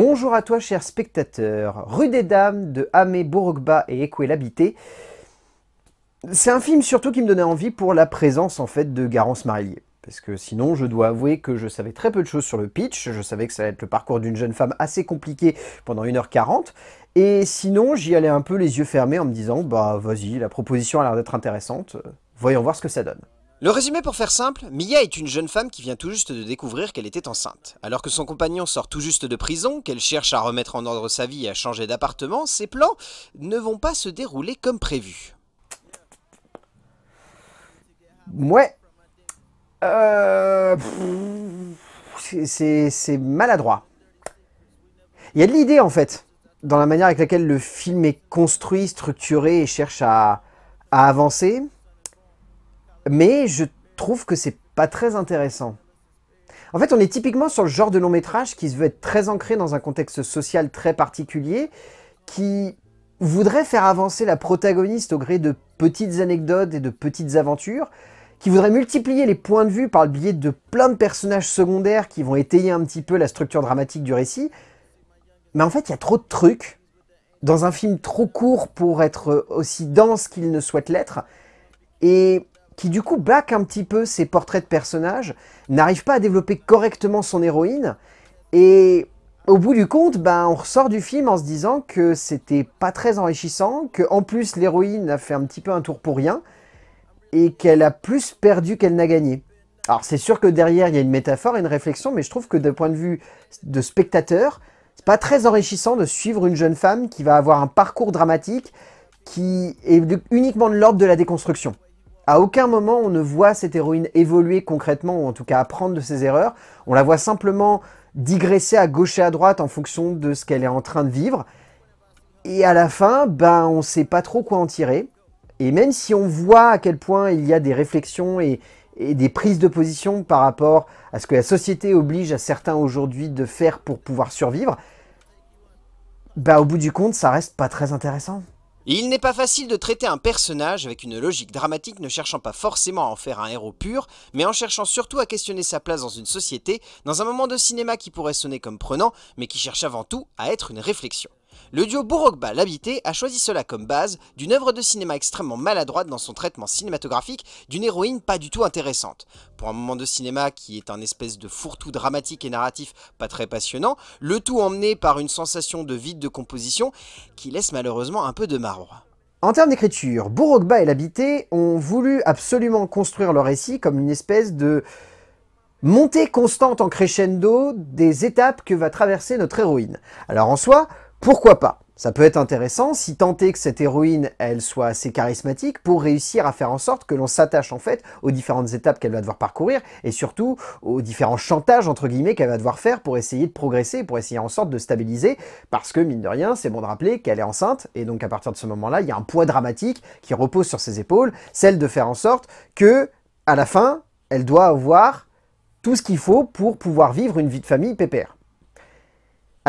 Bonjour à toi, cher spectateur. Rue des Dames de Hamé Bourogba et Ekwe C'est un film surtout qui me donnait envie pour la présence en fait de Garance Marillier. Parce que sinon, je dois avouer que je savais très peu de choses sur le pitch. Je savais que ça allait être le parcours d'une jeune femme assez compliqué pendant 1h40. Et sinon, j'y allais un peu les yeux fermés en me disant Bah, vas-y, la proposition a l'air d'être intéressante. Voyons voir ce que ça donne. Le résumé pour faire simple, Mia est une jeune femme qui vient tout juste de découvrir qu'elle était enceinte. Alors que son compagnon sort tout juste de prison, qu'elle cherche à remettre en ordre sa vie et à changer d'appartement, ses plans ne vont pas se dérouler comme prévu. Ouais. Euh... C'est maladroit. Il y a de l'idée en fait, dans la manière avec laquelle le film est construit, structuré et cherche à avancer mais je trouve que c'est pas très intéressant. En fait, on est typiquement sur le genre de long métrage qui se veut être très ancré dans un contexte social très particulier, qui voudrait faire avancer la protagoniste au gré de petites anecdotes et de petites aventures, qui voudrait multiplier les points de vue par le biais de plein de personnages secondaires qui vont étayer un petit peu la structure dramatique du récit. Mais en fait, il y a trop de trucs dans un film trop court pour être aussi dense qu'il ne souhaite l'être. Et qui du coup blaque un petit peu ses portraits de personnages, n'arrive pas à développer correctement son héroïne, et au bout du compte, ben, on ressort du film en se disant que c'était pas très enrichissant, que en plus l'héroïne a fait un petit peu un tour pour rien, et qu'elle a plus perdu qu'elle n'a gagné. Alors c'est sûr que derrière il y a une métaphore et une réflexion, mais je trouve que d'un point de vue de spectateur, c'est pas très enrichissant de suivre une jeune femme qui va avoir un parcours dramatique qui est uniquement de l'ordre de la déconstruction. À aucun moment on ne voit cette héroïne évoluer concrètement, ou en tout cas apprendre de ses erreurs. On la voit simplement digresser à gauche et à droite en fonction de ce qu'elle est en train de vivre. Et à la fin, ben, on ne sait pas trop quoi en tirer. Et même si on voit à quel point il y a des réflexions et, des prises de position par rapport à ce que la société oblige à certains aujourd'hui de faire pour pouvoir survivre, bah au bout du compte, ça reste pas très intéressant il n'est pas facile de traiter un personnage avec une logique dramatique ne cherchant pas forcément à en faire un héros pur, mais en cherchant surtout à questionner sa place dans une société, dans un moment de cinéma qui pourrait sonner comme prenant, mais qui cherche avant tout à être une réflexion. Le duo Bourogba l'habité a choisi cela comme base d'une œuvre de cinéma extrêmement maladroite dans son traitement cinématographique d'une héroïne pas du tout intéressante. Pour un moment de cinéma qui est un espèce de fourre-tout dramatique et narratif pas très passionnant, le tout emmené par une sensation de vide de composition qui laisse malheureusement un peu de marbre. En termes d'écriture, Bourogba et l'habité ont voulu absolument construire leur récit comme une espèce de montée constante en crescendo des étapes que va traverser notre héroïne. Alors en soi, pourquoi pas Ça peut être intéressant si tenter que cette héroïne, elle soit assez charismatique pour réussir à faire en sorte que l'on s'attache en fait aux différentes étapes qu'elle va devoir parcourir et surtout aux différents chantages entre guillemets qu'elle va devoir faire pour essayer de progresser, pour essayer en sorte de stabiliser parce que mine de rien, c'est bon de rappeler qu'elle est enceinte et donc à partir de ce moment-là, il y a un poids dramatique qui repose sur ses épaules, celle de faire en sorte que à la fin, elle doit avoir tout ce qu'il faut pour pouvoir vivre une vie de famille pépère.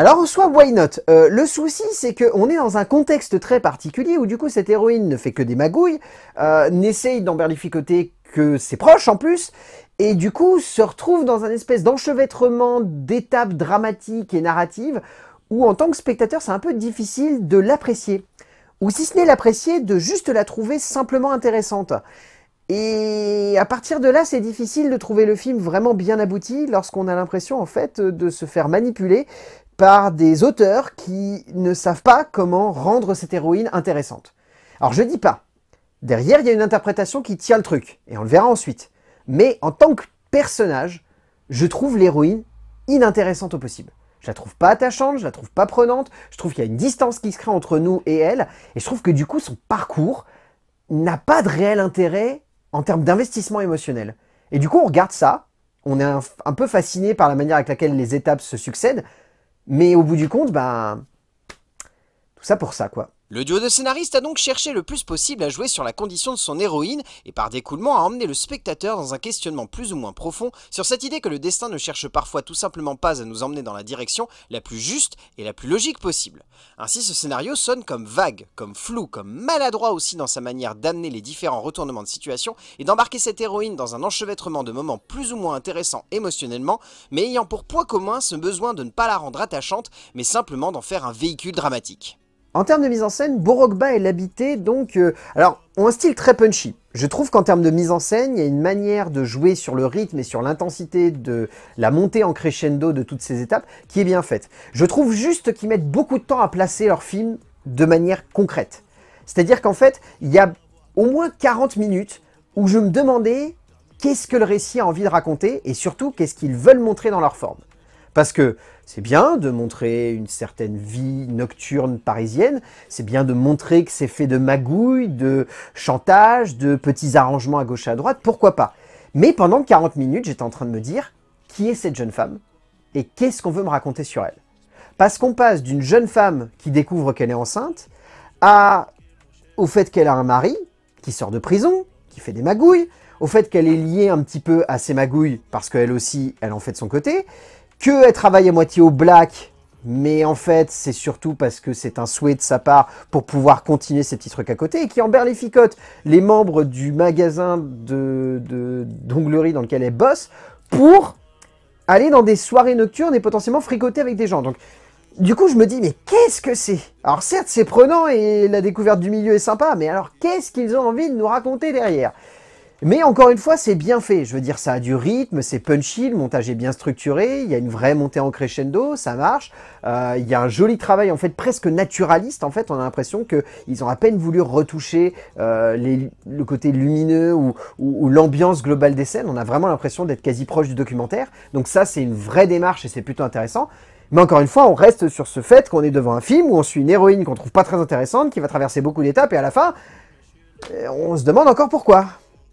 Alors en soi, why not euh, Le souci, c'est qu'on est dans un contexte très particulier où du coup cette héroïne ne fait que des magouilles, euh, n'essaye d'emberlificoter que ses proches en plus, et du coup se retrouve dans un espèce d'enchevêtrement d'étapes dramatiques et narratives où en tant que spectateur, c'est un peu difficile de l'apprécier. Ou si ce n'est l'apprécier, de juste la trouver simplement intéressante. Et à partir de là, c'est difficile de trouver le film vraiment bien abouti lorsqu'on a l'impression en fait de se faire manipuler par des auteurs qui ne savent pas comment rendre cette héroïne intéressante. Alors je ne dis pas, derrière il y a une interprétation qui tient le truc, et on le verra ensuite. Mais en tant que personnage, je trouve l'héroïne inintéressante au possible. Je la trouve pas attachante, je la trouve pas prenante, je trouve qu'il y a une distance qui se crée entre nous et elle, et je trouve que du coup son parcours n'a pas de réel intérêt en termes d'investissement émotionnel. Et du coup on regarde ça, on est un peu fasciné par la manière avec laquelle les étapes se succèdent, mais au bout du compte, bah, tout ça pour ça, quoi. Le duo de scénaristes a donc cherché le plus possible à jouer sur la condition de son héroïne et par découlement à emmener le spectateur dans un questionnement plus ou moins profond sur cette idée que le destin ne cherche parfois tout simplement pas à nous emmener dans la direction la plus juste et la plus logique possible. Ainsi ce scénario sonne comme vague, comme flou, comme maladroit aussi dans sa manière d'amener les différents retournements de situation et d'embarquer cette héroïne dans un enchevêtrement de moments plus ou moins intéressants émotionnellement, mais ayant pour point commun ce besoin de ne pas la rendre attachante, mais simplement d'en faire un véhicule dramatique. En termes de mise en scène, Borogba et l'habité, donc... Euh, alors, ont un style très punchy. Je trouve qu'en termes de mise en scène, il y a une manière de jouer sur le rythme et sur l'intensité de la montée en crescendo de toutes ces étapes qui est bien faite. Je trouve juste qu'ils mettent beaucoup de temps à placer leur film de manière concrète. C'est-à-dire qu'en fait, il y a au moins 40 minutes où je me demandais qu'est-ce que le récit a envie de raconter et surtout qu'est-ce qu'ils veulent montrer dans leur forme. Parce que c'est bien de montrer une certaine vie nocturne parisienne, c'est bien de montrer que c'est fait de magouilles, de chantage, de petits arrangements à gauche et à droite, pourquoi pas Mais pendant 40 minutes, j'étais en train de me dire, qui est cette jeune femme et qu'est-ce qu'on veut me raconter sur elle Parce qu'on passe d'une jeune femme qui découvre qu'elle est enceinte à au fait qu'elle a un mari qui sort de prison, qui fait des magouilles, au fait qu'elle est liée un petit peu à ses magouilles parce qu'elle aussi, elle en fait de son côté, que elle travaille à moitié au black, mais en fait, c'est surtout parce que c'est un souhait de sa part pour pouvoir continuer ses petits trucs à côté et qui emberle les ficotes, Les membres du magasin d'onglerie de, dans lequel elle bosse pour aller dans des soirées nocturnes et potentiellement fricoter avec des gens. Donc, du coup, je me dis, mais qu'est-ce que c'est Alors certes, c'est prenant et la découverte du milieu est sympa, mais alors qu'est-ce qu'ils ont envie de nous raconter derrière mais encore une fois, c'est bien fait. Je veux dire, ça a du rythme, c'est punchy, le montage est bien structuré, il y a une vraie montée en crescendo, ça marche. Euh, il y a un joli travail, en fait, presque naturaliste. En fait, on a l'impression qu'ils ont à peine voulu retoucher euh, les, le côté lumineux ou, ou, ou l'ambiance globale des scènes. On a vraiment l'impression d'être quasi proche du documentaire. Donc ça, c'est une vraie démarche et c'est plutôt intéressant. Mais encore une fois, on reste sur ce fait qu'on est devant un film où on suit une héroïne qu'on trouve pas très intéressante, qui va traverser beaucoup d'étapes et à la fin, euh, on se demande encore pourquoi.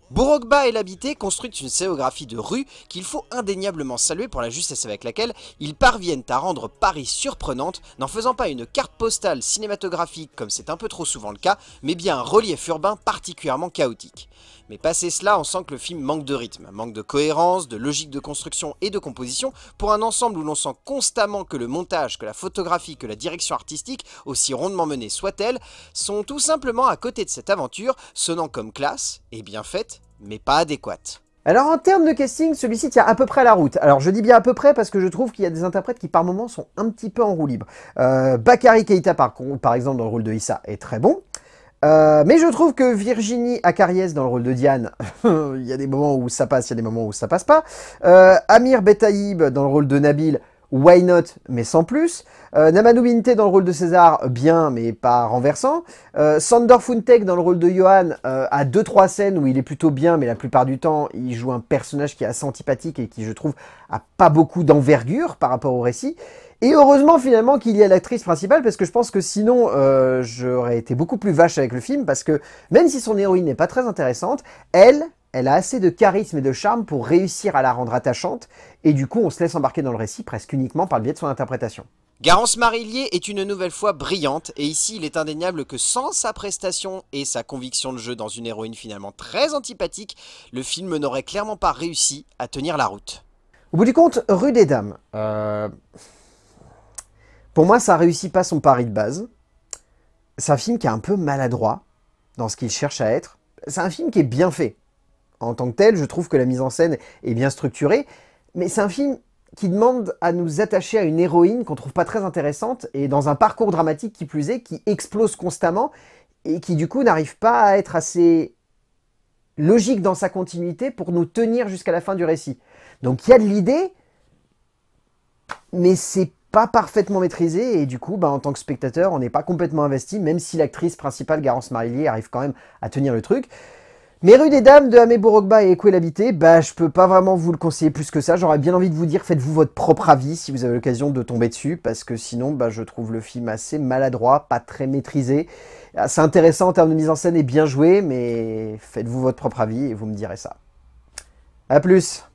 Bourogba et l'habité construisent une scénographie de rue qu'il faut indéniablement saluer pour la justesse avec laquelle ils parviennent à rendre Paris surprenante, n'en faisant pas une carte postale cinématographique comme c'est un peu trop souvent le cas, mais bien un relief urbain particulièrement chaotique. Mais passé cela, on sent que le film manque de rythme, manque de cohérence, de logique de construction et de composition pour un ensemble où l'on sent constamment que le montage, que la photographie, que la direction artistique, aussi rondement menée soit-elle, sont tout simplement à côté de cette aventure, sonnant comme classe et bien faite, mais pas adéquate. Alors en termes de casting, celui-ci tient à peu près à la route. Alors je dis bien à peu près parce que je trouve qu'il y a des interprètes qui par moments sont un petit peu en roue libre. Euh, Bakary Keita par, par exemple dans le rôle de Issa est très bon. Euh, mais je trouve que Virginie Acariès dans le rôle de Diane, il y a des moments où ça passe, il y a des moments où ça passe pas. Euh, Amir Betaïb dans le rôle de Nabil, Why not, mais sans plus. Euh, dans le rôle de César, bien, mais pas renversant. Euh, Sander Funtek dans le rôle de Johan euh, à a 2-3 scènes où il est plutôt bien, mais la plupart du temps, il joue un personnage qui est assez antipathique et qui, je trouve, a pas beaucoup d'envergure par rapport au récit. Et heureusement finalement qu'il y a l'actrice principale parce que je pense que sinon euh, j'aurais été beaucoup plus vache avec le film parce que même si son héroïne n'est pas très intéressante, elle, elle a assez de charisme et de charme pour réussir à la rendre attachante, et du coup on se laisse embarquer dans le récit presque uniquement par le biais de son interprétation. Garance Marillier est une nouvelle fois brillante, et ici il est indéniable que sans sa prestation et sa conviction de jeu dans une héroïne finalement très antipathique, le film n'aurait clairement pas réussi à tenir la route. Au bout du compte, Rue des Dames. Euh, pour moi, ça réussit pas son pari de base. C'est un film qui est un peu maladroit dans ce qu'il cherche à être. C'est un film qui est bien fait, en tant que tel, je trouve que la mise en scène est bien structurée, mais c'est un film qui demande à nous attacher à une héroïne qu'on trouve pas très intéressante et dans un parcours dramatique qui plus est, qui explose constamment et qui du coup n'arrive pas à être assez logique dans sa continuité pour nous tenir jusqu'à la fin du récit. Donc il y a de l'idée, mais c'est pas parfaitement maîtrisé et du coup, bah, en tant que spectateur, on n'est pas complètement investi, même si l'actrice principale, Garance Marillier, arrive quand même à tenir le truc. Mes rues des dames de Amé et Equel Habité, bah je peux pas vraiment vous le conseiller plus que ça. J'aurais bien envie de vous dire, faites-vous votre propre avis si vous avez l'occasion de tomber dessus, parce que sinon, bah je trouve le film assez maladroit, pas très maîtrisé. C'est intéressant en termes de mise en scène et bien joué, mais faites-vous votre propre avis et vous me direz ça. A plus